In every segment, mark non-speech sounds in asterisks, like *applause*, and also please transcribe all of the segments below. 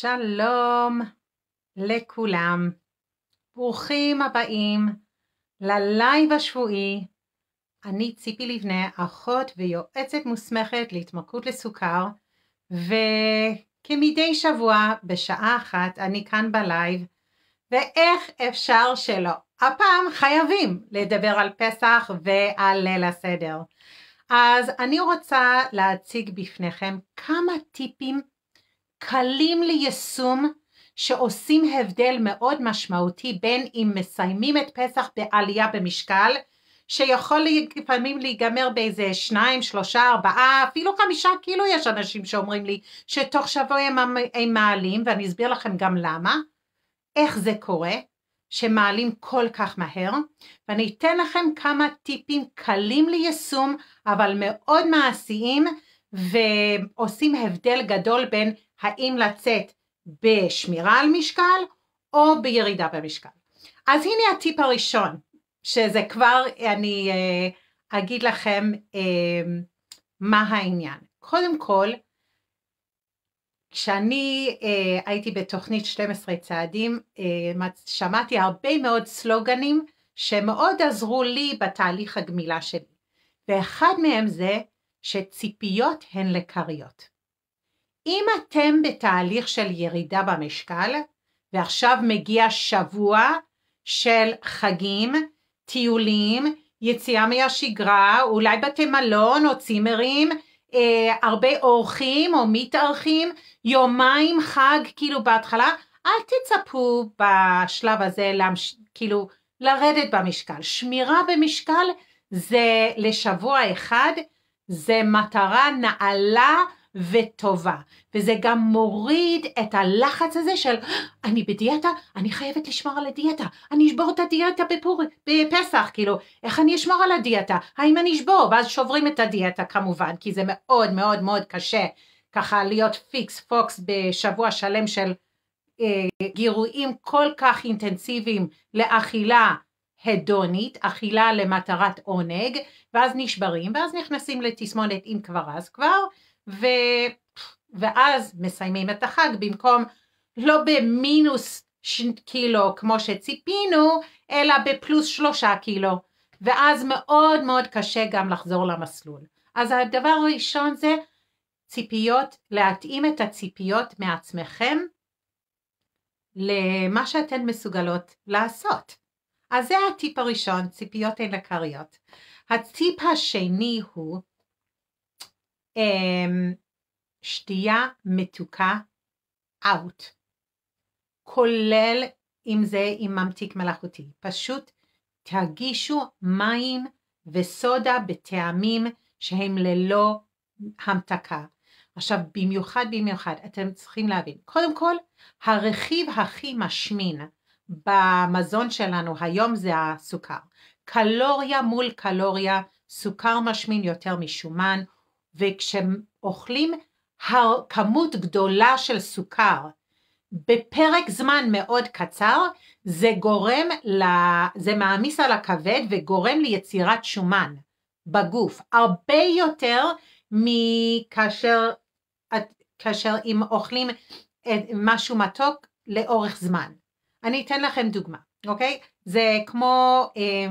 שלום לכולם. ברוכים הבאים ללייב השבועי. אני ציפי לבנה, אחות ויועצת מוסמכת להתמכרות לסוכר, וכמדי שבוע בשעה אחת אני כאן בלייב, ואיך אפשר שלא? הפעם חייבים לדבר על פסח ועל ליל הסדר. אז אני רוצה להציג בפניכם כמה טיפים קלים ליישום שעושים הבדל מאוד משמעותי בין אם מסיימים את פסח בעלייה במשקל שיכול לפעמים להיגמר באיזה שניים, שלושה, ארבעה, אפילו חמישה כאילו יש אנשים שאומרים לי שתוך שבוע הם מעלים ואני אסביר לכם גם למה, איך זה קורה שמעלים כל כך מהר ואני אתן לכם כמה טיפים קלים ליישום אבל מאוד מעשיים ועושים הבדל גדול בין האם לצאת בשמירה על משקל או בירידה במשקל. אז הנה הטיפ הראשון, שזה כבר אני אה, אגיד לכם אה, מה העניין. קודם כל, כשאני אה, הייתי בתוכנית 12 צעדים, אה, שמעתי הרבה מאוד סלוגנים שמאוד עזרו לי בתהליך הגמילה שלי, ואחד מהם זה שציפיות הן לקריות. אם אתם בתהליך של ירידה במשקל, ועכשיו מגיע שבוע של חגים, טיולים, יציאה מהשגרה, אולי בתי מלון או צימרים, אה, הרבה אורחים או מתארחים, יומיים חג, כאילו בהתחלה, אל תצפו בשלב הזה, למש... כאילו, לרדת במשקל. שמירה במשקל זה לשבוע אחד, זה מטרה נעלה וטובה. וזה גם מוריד את הלחץ הזה של אני בדיאטה, אני חייבת לשמור על הדיאטה, אני אשבור את הדיאטה בפור, בפסח, כאילו, איך אני אשמור על הדיאטה? האם אני אשבור? ואז שוברים את הדיאטה כמובן, כי זה מאוד מאוד מאוד קשה ככה להיות פיקס פוקס בשבוע שלם של אה, גירויים כל כך אינטנסיביים לאכילה הדונית, אכילה למטרת עונג, ואז נשברים, ואז נכנסים לתסמונת אם כבר אז כבר, ו... ואז מסיימים את החג במקום לא במינוס ש... קילו כמו שציפינו, אלא בפלוס שלושה קילו. ואז מאוד מאוד קשה גם לחזור למסלול. אז הדבר הראשון זה ציפיות, להתאים את הציפיות מעצמכם למה שאתן מסוגלות לעשות. אז זה הטיפ הראשון, ציפיות אין עיקריות. הטיפ השני הוא אמ, שתייה מתוקה out, כולל אם זה עם ממתיק מלאכותי. פשוט תרגישו מים וסודה בטעמים שהם ללא המתקה. עכשיו, במיוחד במיוחד, אתם צריכים להבין, קודם כל, הרכיב הכי משמין במזון שלנו היום זה הסוכר. קלוריה מול קלוריה, סוכר משמין יותר משומן, וכשהם אוכלים כמות גדולה של סוכר בפרק זמן מאוד קצר, זה גורם, ל... זה מעמיס על הכבד וגורם ליצירת שומן בגוף, הרבה יותר מכאשר כאשר אם אוכלים אה, משהו מתוק לאורך זמן. אני אתן לכם דוגמה, אוקיי? זה כמו, אה,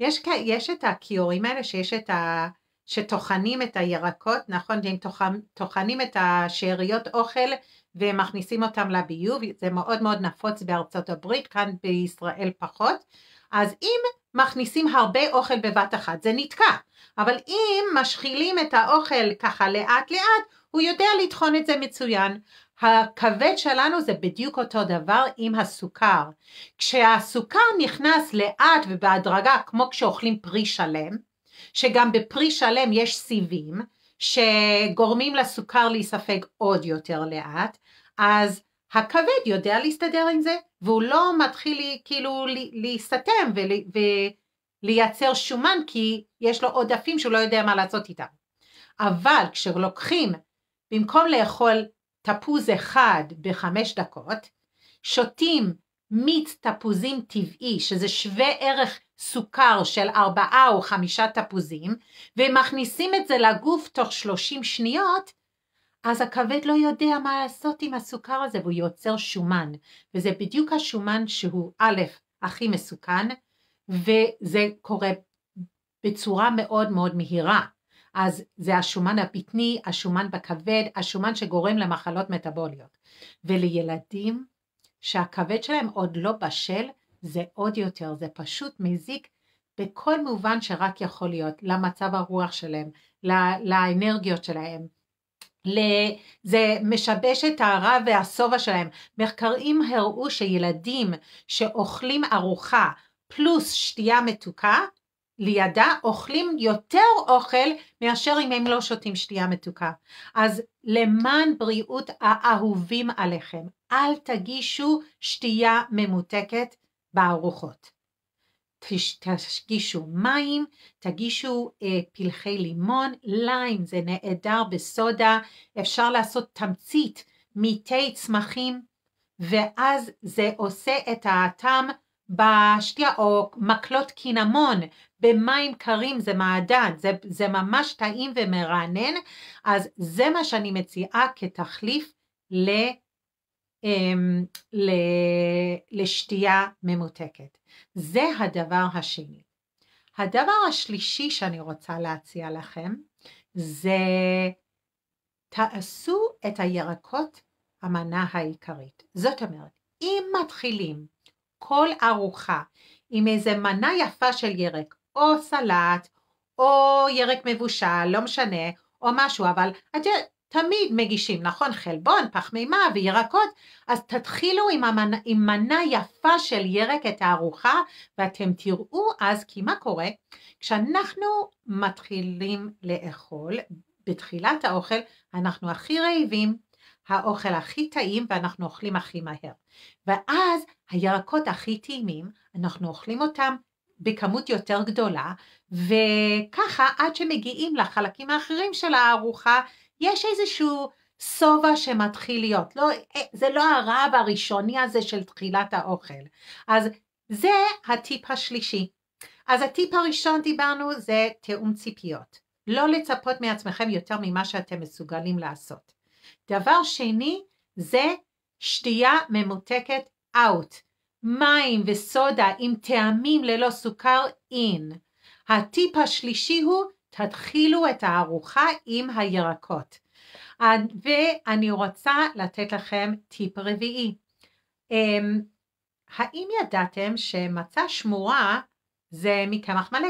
יש, יש את הכיורים האלה שיש את ה... שטוחנים את הירקות, נכון, הם טוחנים את השאריות אוכל והם מכניסים אותם לביוב, זה מאוד מאוד נפוץ בארצות הברית, כאן בישראל פחות, אז אם מכניסים הרבה אוכל בבת אחת זה נתקע, אבל אם משחילים את האוכל ככה לאט לאט, הוא יודע לטחון את זה מצוין. הכבד שלנו זה בדיוק אותו דבר עם הסוכר. כשהסוכר נכנס לאט ובהדרגה, כמו כשאוכלים פרי שלם, שגם בפרי שלם יש סיבים, שגורמים לסוכר להיספג עוד יותר לאט, אז הכבד יודע להסתדר עם זה, והוא לא מתחיל לי, כאילו להסתתם ולייצר שומן, כי יש לו עודפים שהוא לא יודע מה לעשות איתם. אבל כשלוקחים, במקום לאכול תפוז אחד בחמש דקות, שותים מיץ תפוזים טבעי, שזה שווה ערך סוכר של ארבעה או חמישה תפוזים ומכניסים את זה לגוף תוך שלושים שניות, אז הכבד לא יודע מה לעשות עם הסוכר הזה והוא יוצר שומן. וזה בדיוק השומן שהוא א', הכי מסוכן, וזה קורה בצורה מאוד מאוד מהירה. אז זה השומן הפתני, השומן בכבד, השומן שגורם למחלות מטבוליות. ולילדים שהכבד שלהם עוד לא בשל, זה עוד יותר, זה פשוט מזיק בכל מובן שרק יכול להיות, למצב הרוח שלהם, לאנרגיות שלהם. זה משבש את הרע והשובע שלהם. מחקרים הראו שילדים שאוכלים ארוחה פלוס שתייה מתוקה, לידה אוכלים יותר אוכל מאשר אם הם לא שותים שתייה מתוקה. אז למען בריאות האהובים עליכם, אל תגישו שתייה ממותקת בארוחות. תגישו מים, תגישו אה, פלחי לימון, ליים זה נהדר בסודה, אפשר לעשות תמצית מתי צמחים, ואז זה עושה את הטעם בשתייה, או מקלות קינמון, במים קרים זה מעדן, זה, זה ממש טעים ומרענן, אז זה מה שאני מציעה כתחליף ל... אמ, לשתייה ממותקת. זה הדבר השני. הדבר השלישי שאני רוצה להציע לכם זה תעשו את הירקות המנה העיקרית. זאת אומרת, אם מתחילים כל ארוחה עם איזה מנה יפה של ירק, או סלט, או ירק מבושל, לא משנה, או משהו, אבל את יודעת, תמיד מגישים, נכון? חלבון, פחמימה וירקות, אז תתחילו עם, המנה, עם מנה יפה של ירק את הארוחה, ואתם תראו אז, כי מה קורה? כשאנחנו מתחילים לאכול, בתחילת האוכל, אנחנו הכי רעבים, האוכל הכי טעים ואנחנו אוכלים הכי מהר. ואז הירקות הכי טעימים, אנחנו אוכלים אותם בכמות יותר גדולה, וככה עד שמגיעים לחלקים האחרים של הארוחה יש איזשהו שובע שמתחיל להיות, לא, אה, זה לא הרעב הראשוני הזה של תחילת האוכל. אז זה הטיפ השלישי. אז הטיפ הראשון דיברנו זה תיאום ציפיות. לא לצפות מעצמכם יותר ממה שאתם מסוגלים לעשות. דבר שני זה שתייה ממותקת out. מים וסודה עם טעמים ללא סוכר in. הטיפ השלישי הוא תתחילו את הארוחה עם הירקות. ואני רוצה לתת לכם טיפ רביעי. אמ, האם ידעתם שמצה שמורה זה מקמח מלא?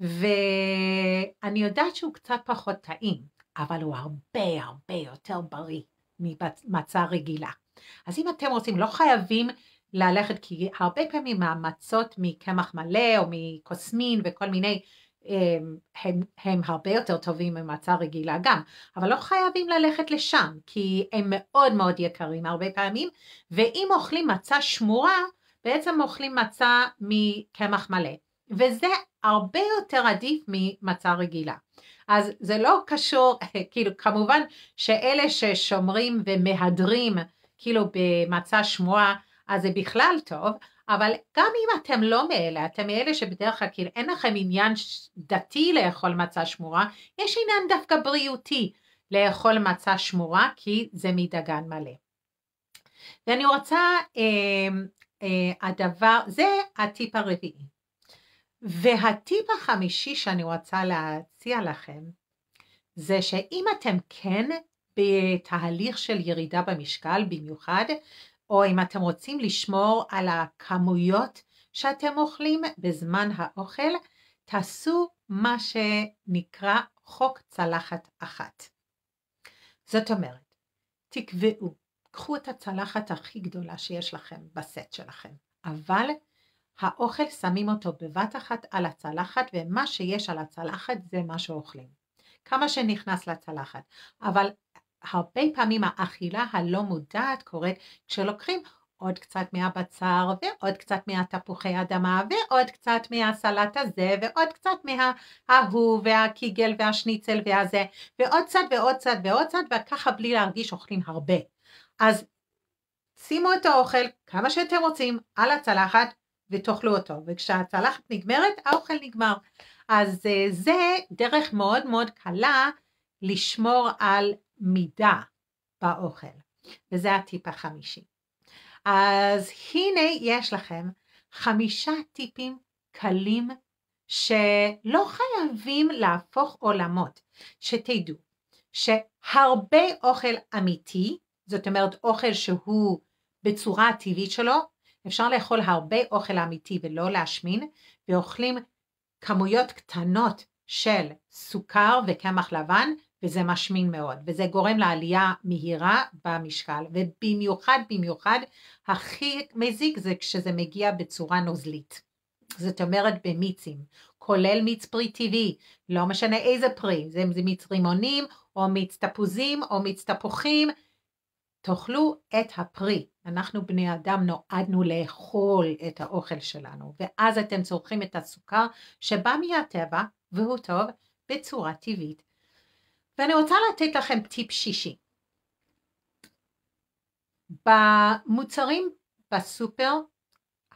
ואני יודעת שהוא קצת פחות טעים, אבל הוא הרבה הרבה יותר בריא ממצה רגילה. אז אם אתם רוצים, לא חייבים ללכת, כי הרבה פעמים המצות מקמח מלא או מקוסמין וכל מיני הם, הם, הם הרבה יותר טובים ממצה רגילה גם, אבל לא חייבים ללכת לשם, כי הם מאוד מאוד יקרים הרבה פעמים, ואם אוכלים מצה שמורה, בעצם אוכלים מצה מקמח מלא, וזה הרבה יותר עדיף ממצה רגילה. אז זה לא קשור, *laughs* כאילו כמובן שאלה ששומרים ומהדרים כאילו במצה שמורה, אז זה בכלל טוב, אבל גם אם אתם לא מאלה, אתם מאלה שבדרך כלל כאילו אין לכם עניין דתי לאכול מצה שמורה, יש עניין דווקא בריאותי לאכול מצה שמורה, כי זה מדגן מלא. ואני רוצה, אה, אה, הדבר, זה הטיפ הרביעי. והטיפ החמישי שאני רוצה להציע לכם, זה שאם אתם כן בתהליך של ירידה במשקל במיוחד, או אם אתם רוצים לשמור על הכמויות שאתם אוכלים בזמן האוכל, תעשו מה שנקרא חוק צלחת אחת. זאת אומרת, תקבעו, קחו את הצלחת הכי גדולה שיש לכם בסט שלכם, אבל האוכל שמים אותו בבת אחת על הצלחת, ומה שיש על הצלחת זה מה שאוכלים. כמה שנכנס לצלחת, אבל הרבה פעמים האכילה הלא מודעת קורית כשלוקחים עוד קצת מהבצר ועוד קצת מהתפוחי אדמה ועוד קצת מהסלט הזה ועוד קצת מההוא והקיגל והשניצל והזה ועוד קצת ועוד קצת ועוד קצת וככה בלי להרגיש אוכלים הרבה. אז שימו את האוכל כמה שאתם רוצים על הצלחת ותאכלו אותו וכשהצלחת נגמרת האוכל נגמר. אז אה, זה דרך מאוד מאוד קלה לשמור על מידה באוכל, וזה הטיפ החמישי. אז הנה יש לכם חמישה טיפים קלים שלא חייבים להפוך עולמות, שתדעו שהרבה אוכל אמיתי, זאת אומרת אוכל שהוא בצורה הטבעית שלו, אפשר לאכול הרבה אוכל אמיתי ולא להשמין, ואוכלים כמויות קטנות של סוכר וקמח לבן וזה משמין מאוד, וזה גורם לעלייה מהירה במשקל, ובמיוחד במיוחד הכי מזיק זה כשזה מגיע בצורה נוזלית. זאת אומרת במיצים, כולל מיץ פרי טבעי, לא משנה איזה פרי, זה, זה מיץ רימונים, או מיץ תפוזים, או מיץ תפוחים, תאכלו את הפרי. אנחנו בני אדם נועדנו לאכול את האוכל שלנו, ואז אתם צורכים את הסוכר שבא מהטבע, והוא טוב, בצורה טבעית. ואני רוצה לתת לכם טיפ שישי. במוצרים בסופר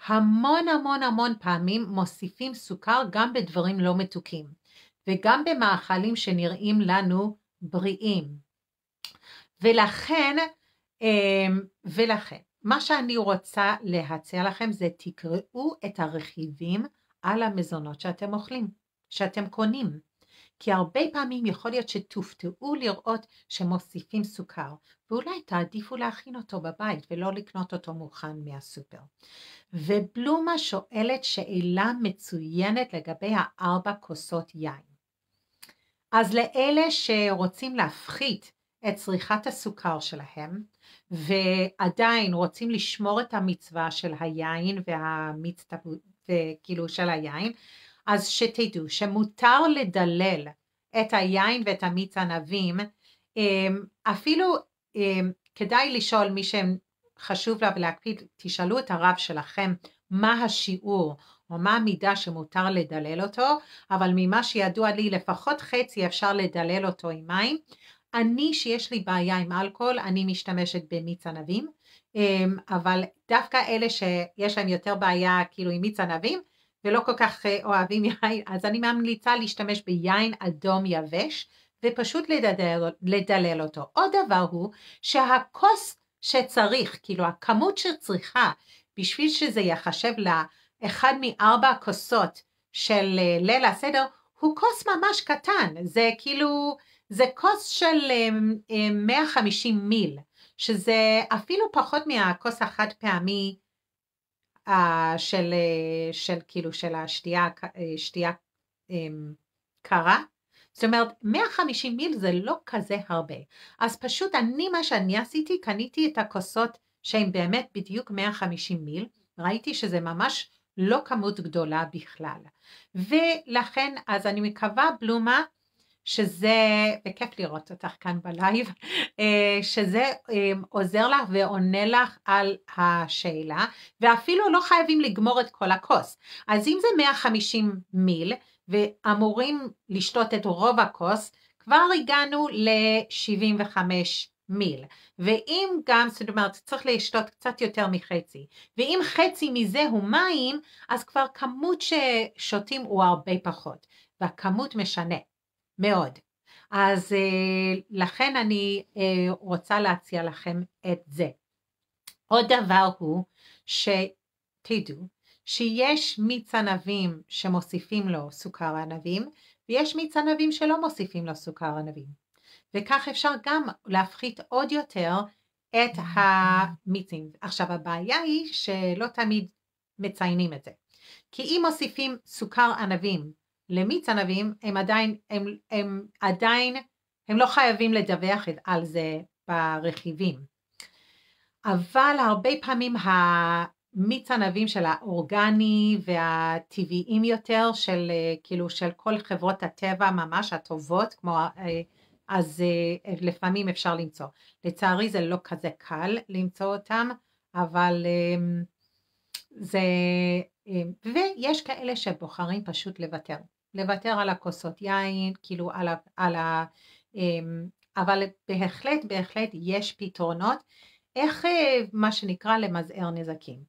המון המון המון פעמים מוסיפים סוכר גם בדברים לא מתוקים וגם במאכלים שנראים לנו בריאים. ולכן, אמ, ולכן, מה שאני רוצה להציע לכם זה תקראו את הרכיבים על המזונות שאתם אוכלים, שאתם קונים. כי הרבה פעמים יכול להיות שתופתעו לראות שמוסיפים סוכר, ואולי תעדיפו להכין אותו בבית ולא לקנות אותו מוכן מהסופר. ובלומה שואלת שאלה מצוינת לגבי הארבע כוסות יין. אז לאלה שרוצים להפחית את צריכת הסוכר שלהם, ועדיין רוצים לשמור את המצווה של היין והמיץ כאילו של היין, אז שתדעו שמותר לדלל את היין ואת המיץ ענבים, אמ, אפילו אמ, כדאי לשאול מי שחשוב לה ולהקפיד, תשאלו את הרב שלכם מה השיעור או מה המידה שמותר לדלל אותו, אבל ממה שידוע לי לפחות חצי אפשר לדלל אותו עם מים. אני שיש לי בעיה עם אלכוהול, אני משתמשת במיץ ענבים, אמ, אבל דווקא אלה שיש להם יותר בעיה כאילו עם מיץ ענבים, ולא כל כך אה, אוהבים יין, אז אני ממליצה להשתמש ביין אדום יבש ופשוט לדלל, לדלל אותו. עוד דבר הוא שהכוס שצריך, כאילו הכמות שצריכה בשביל שזה ייחשב לאחד מארבע כוסות של אה, ליל הסדר, הוא כוס ממש קטן, זה כאילו, זה כוס של 150 אמ, אה, מיל, שזה אפילו פחות מהכוס החד פעמי uh, של, uh, של כאילו של השתייה אה, שתייה אמ, קרה. זאת אומרת 150 מיל זה לא כזה הרבה. אז פשוט אני מה שאני עשיתי קניתי את הכוסות שהן באמת בדיוק 150 מיל. ראיתי שזה ממש לא כמות גדולה בכלל. ולכן אז אני מקווה בלומה שזה, בכיף לראות אותך כאן בלייב, אה, שזה אה, עוזר לך ועונה לך על השאלה, ואפילו לא חייבים לגמור את כל הכוס. אז אם זה 150 מיל, ואמורים לשתות את רוב הכוס, כבר הגענו ל-75 מיל. ואם גם, זאת אומרת, צריך לשתות קצת יותר מחצי. ואם חצי מזה הוא מים, אז כבר כמות ששותים הוא הרבה פחות. והכמות משנה. מאוד. אז אה, לכן אני אה, רוצה להציע לכם את זה. עוד דבר הוא שתדעו שיש מיץ ענבים שמוסיפים לו סוכר ענבים ויש מיץ ענבים שלא מוסיפים לו סוכר ענבים. וכך אפשר גם להפחית עוד יותר את המיצים. עכשיו הבעיה היא שלא תמיד מציינים את זה. כי אם מוסיפים סוכר ענבים למיץ ענבים, הם עדיין, הם, הם עדיין, הם לא חייבים לדווח על זה ברכיבים. אבל הרבה פעמים המיץ ענבים של האורגני והטבעיים יותר, של אה, כאילו של כל חברות הטבע ממש הטובות, כמו, אה, אז אה, לפעמים אפשר למצוא. לצערי זה לא כזה קל למצוא אותם, אבל אמ, זה, אמ, ויש כאלה שבוחרים פשוט לוותר. לוותר על הכוסות יין, כאילו על ה... על ה אמ, אבל בהחלט, בהחלט יש פתרונות איך אה, מה שנקרא למזער נזקים.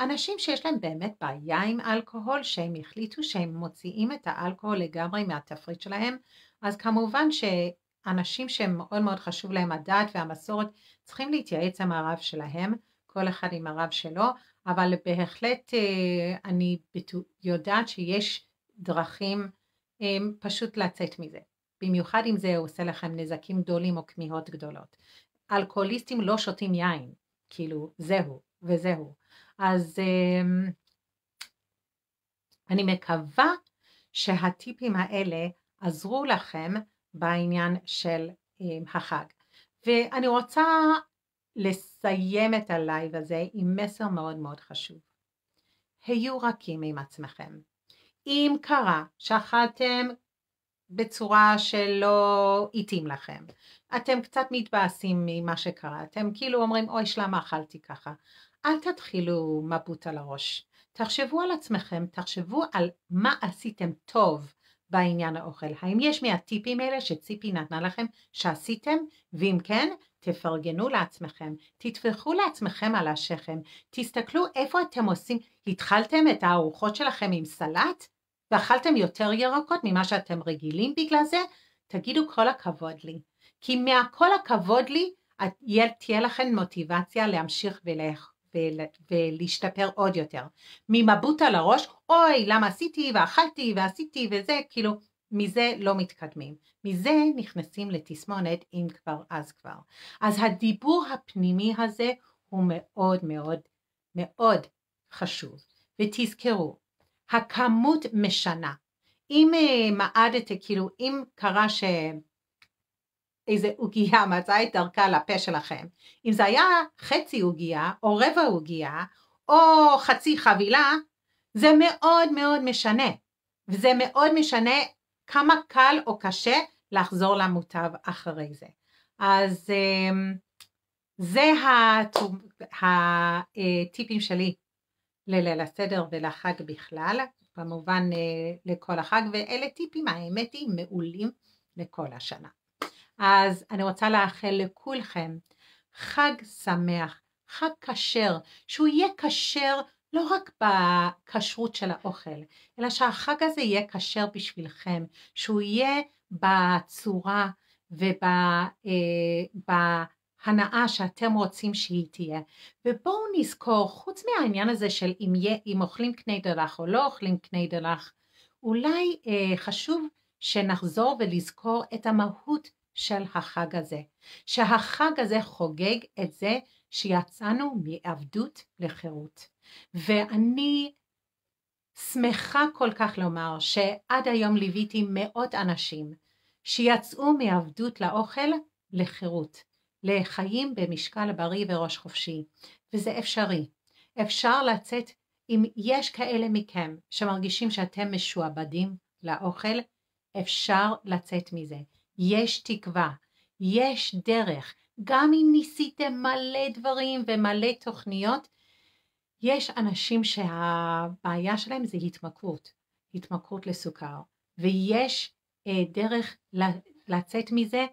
אנשים שיש להם באמת בעיה עם אלכוהול, שהם החליטו שהם מוציאים את האלכוהול לגמרי מהתפריט שלהם, אז כמובן שאנשים שמאוד מאוד חשוב להם הדת והמסורת, צריכים להתייעץ עם הרב שלהם, כל אחד עם הרב שלו, אבל בהחלט אה, אני יודעת שיש דרכים פשוט לצאת מזה. במיוחד אם זה עושה לכם נזקים גדולים או כמיהות גדולות. אלכוהוליסטים לא שותים יין, כאילו זהו וזהו. אז אמ, אני מקווה שהטיפים האלה עזרו לכם בעניין של אמ, החג. ואני רוצה לסיים את הלייב הזה עם מסר מאוד מאוד חשוב. היו רכים עם עצמכם. אם קרה שאכלתם בצורה שלא התאים לכם, אתם קצת מתבאסים ממה שקרה, אתם כאילו אומרים אוי שלמה אכלתי ככה, אל תתחילו מבוט על הראש, תחשבו על עצמכם, תחשבו על מה עשיתם טוב בעניין האוכל, האם יש מהטיפים האלה שציפי נתנה לכם שעשיתם, ואם כן תפרגנו לעצמכם, תטפחו לעצמכם על השכם, תסתכלו איפה אתם עושים, התחלתם את הארוחות שלכם עם סלט? ואכלתם יותר ירקות ממה שאתם רגילים בגלל זה, תגידו כל הכבוד לי. כי מהכל הכבוד לי, תהיה לכם מוטיבציה להמשיך ולאכול. ולהשתפר עוד יותר. ממבוט על הראש, אוי, למה עשיתי ואכלתי ועשיתי וזה, כאילו, מזה לא מתקדמים. מזה נכנסים לתסמונת אם כבר אז כבר. אז הדיבור הפנימי הזה הוא מאוד מאוד מאוד חשוב. ותזכרו, הכמות משנה. אם אה, מעדת, כאילו, אם קרה ש... איזה עוגייה מצאה את דרכה לפה שלכם. אם זה היה חצי עוגיה, או רבע עוגיה, או חצי חבילה, זה מאוד מאוד משנה. וזה מאוד משנה כמה קל או קשה לחזור למוטב אחרי זה. אז אמ, זה הטיפים שלי לליל הסדר ולחג בכלל, במובן אה, לכל החג, ואלה טיפים האמת היא מעולים לכל השנה. אז אני רוצה לאחל לכולכם חג שמח, חג כשר, שהוא יהיה כשר לא רק בכשרות של האוכל, אלא שהחג הזה יהיה כשר בשבילכם, שהוא יהיה בצורה וב... אה, הנאה שאתם רוצים שהיא תהיה. ובואו נזכור, חוץ מהעניין הזה של אם, יהיה, אם אוכלים קני דלח או לא אוכלים קני דלח, אולי אה, חשוב שנחזור ולזכור את המהות של החג הזה. שהחג הזה חוגג את זה שיצאנו מעבדות לחירות. ואני שמחה כל כך לומר שעד היום ליוויתי מאות אנשים שיצאו מעבדות לאוכל לחירות. לחיים במשקל בריא וראש חופשי, וזה אפשרי. אפשר לצאת, אם יש כאלה מכם שמרגישים שאתם משועבדים לאוכל, אפשר לצאת מזה. יש תקווה, יש דרך, גם אם ניסיתם מלא דברים ומלא תוכניות, יש אנשים שהבעיה שלהם זה התמכרות, התמכרות לסוכר, ויש אה, דרך לצאת מזה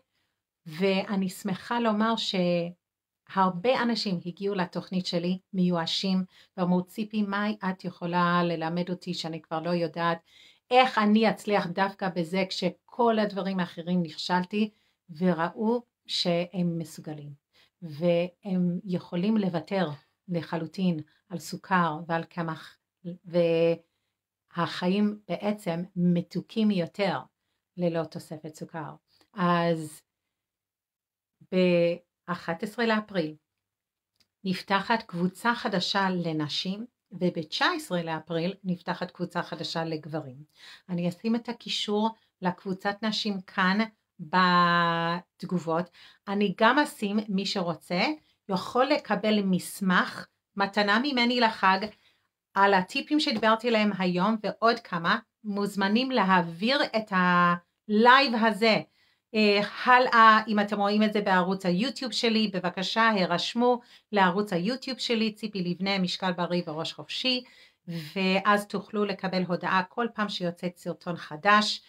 ואני שמחה לומר שהרבה אנשים הגיעו לתוכנית שלי מיואשים ואמרו ציפי מאי את יכולה ללמד אותי שאני כבר לא יודעת איך אני אצליח דווקא בזה כשכל הדברים האחרים נכשלתי וראו שהם מסוגלים והם יכולים לוותר לחלוטין על סוכר ועל קמח והחיים בעצם מתוקים יותר ללא תוספת סוכר אז ב-11 לאפריל נפתחת קבוצה חדשה לנשים וב-19 לאפריל נפתחת קבוצה חדשה לגברים. אני אשים את הקישור לקבוצת נשים כאן בתגובות. אני גם אשים, מי שרוצה, יכול לקבל מסמך, מתנה ממני לחג, על הטיפים שדיברתי עליהם היום ועוד כמה, מוזמנים להעביר את הלייב הזה אה, הלאה, אם אתם רואים את זה בערוץ היוטיוב שלי, בבקשה הרשמו לערוץ היוטיוב שלי, ציפי לבנה, משקל בריא וראש חופשי, ואז תוכלו לקבל הודעה כל פעם שיוצא סרטון חדש.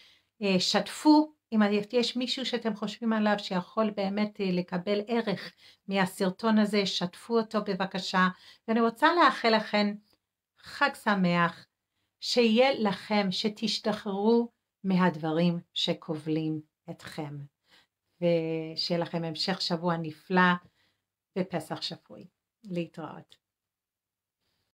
אה, שתפו, אם יש מישהו שאתם חושבים עליו שיכול באמת אה, לקבל ערך מהסרטון הזה, שתפו אותו בבקשה. ואני רוצה לאחל לכם חג שמח, שיהיה לכם, שתשתחררו מהדברים שקובלים. אתכם, ושיהיה לכם המשך שבוע נפלא ופסח שפוי. להתראות.